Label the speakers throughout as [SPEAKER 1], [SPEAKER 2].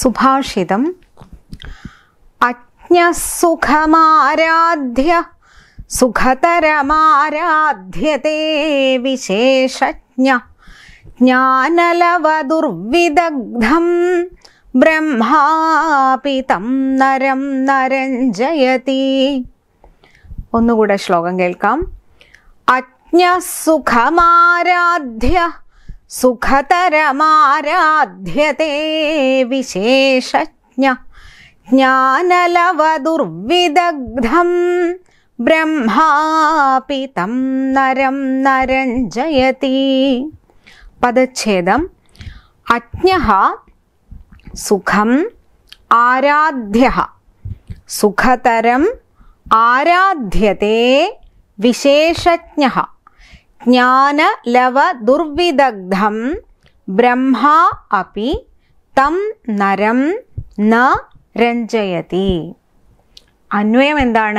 [SPEAKER 1] സുഭാഷിതം അജ്ഞസുഖമാരാധ്യ സുഖതരമാരാധ്യത്തെ വിശേഷജ്ഞ ജ്ഞാനലവദുർവിദഗ്ധം ബ്രഹ്മാപിതം നരം നരഞ്ജയതി ഒന്നുകൂടെ ശ്ലോകം കേൾക്കാം അജ്ഞസുഖമാരാധ്യ सुखतरमाराध्यते विशेषज्ञ ज्ञानलवदुर्विदग्धम् ब्रह्मापि तं नरं नरञ्जयति पदच्छेदम् अज्ञः सुखम् आराध्यः सुखतरम् आराध्यते विशेषज्ञः ज्ञानलवदुर्विदग्धं ब्रह्मा अपि तं नरं न रञ्जयति अन्वयमेन्दाण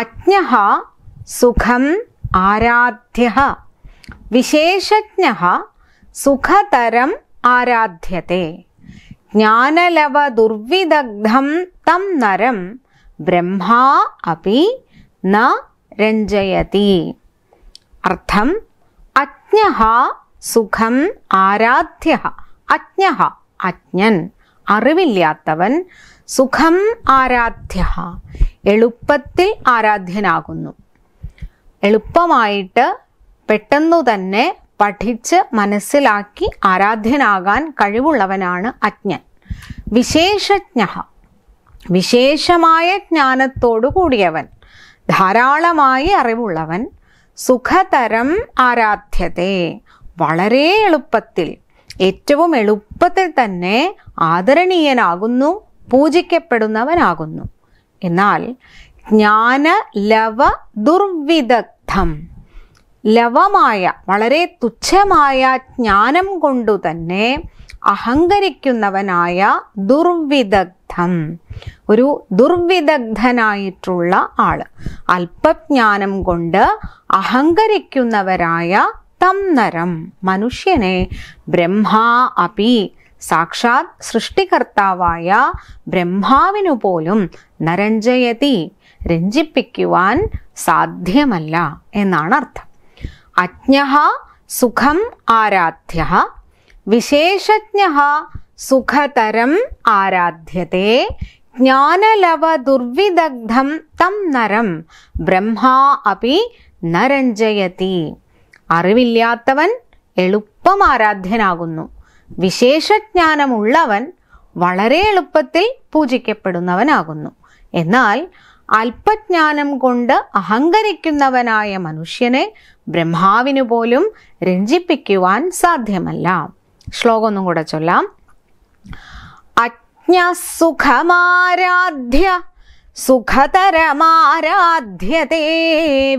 [SPEAKER 1] अज्ञः सुखम् आराध्यः विशेषज्ञः सुखतरम् आराध्यते ज्ञानलवदुर्विदग्धं तं नरं ब्रह्मा अपि न रञ्जयति അർത്ഥം അജ്ഞ സുഖം ആരാധ്യ അജ്ഞ അജ്ഞൻ അറിവില്ലാത്തവൻ സുഖം ആരാധ്യ എളുപ്പത്തിൽ ആരാധ്യനാകുന്നു എളുപ്പമായിട്ട് പെട്ടെന്നു തന്നെ പഠിച്ച് മനസ്സിലാക്കി ആരാധ്യനാകാൻ കഴിവുള്ളവനാണ് അജ്ഞൻ വിശേഷജ്ഞ വിശേഷമായ ജ്ഞാനത്തോടു കൂടിയവൻ ധാരാളമായി അറിവുള്ളവൻ സുഖതരം ആരാധ്യതേ വളരെ എളുപ്പത്തിൽ ഏറ്റവും എളുപ്പത്തിൽ തന്നെ ആദരണീയനാകുന്നു പൂജിക്കപ്പെടുന്നവനാകുന്നു എന്നാൽ ജ്ഞാന ലവ ദുർവിദഗ്ധം ലവമായ വളരെ തുച്ഛമായ ജ്ഞാനം കൊണ്ടു തന്നെ അഹങ്കരിക്കുന്നവനായ ദുർവിദഗ്ധം ഒരു ദുർവിദഗ്ധനായിട്ടുള്ള ആള് അല്പജ്ഞാനം കൊണ്ട് അഹങ്കരിക്കുന്നവരായ തന്നരം മനുഷ്യനെ ബ്രഹ്മാ അപി സാക്ഷാത് സൃഷ്ടികർത്താവായ ബ്രഹ്മാവിനു പോലും നരഞ്ജയതി രഞ്ജിപ്പിക്കുവാൻ സാധ്യമല്ല എന്നാണ് അർത്ഥം അജ്ഞ സുഖം ആരാധ്യ വിശേഷജ്ഞ സുഖതരം ആരാധ്യത്തെ ജ്ഞാനലവ ദുർവിദഗ്ധം തം നരം ബ്രഹ്മാ അപി നരഞ്ജയതി അറിവില്ലാത്തവൻ എളുപ്പം ആരാധ്യനാകുന്നു വിശേഷജ്ഞാനമുള്ളവൻ വളരെ എളുപ്പത്തിൽ പൂജിക്കപ്പെടുന്നവനാകുന്നു എന്നാൽ അല്പജ്ഞാനം കൊണ്ട് അഹങ്കരിക്കുന്നവനായ മനുഷ്യനെ ബ്രഹ്മാവിനു പോലും രഞ്ജിപ്പിക്കുവാൻ സാധ്യമല്ല ശ്ലോകം ഒന്നും കൂടെ ചൊല്ലാം അജ്ഞസുഖമാരാധ്യ സുഖതരമാരാധ്യതേ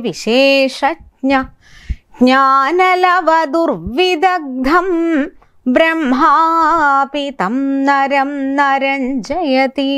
[SPEAKER 1] വിശേഷജ്ഞ ജ്ഞാനലവദുർവിദഗ്ധം ബ്രഹ്മാപിതം നരം നരഞ്ജയതി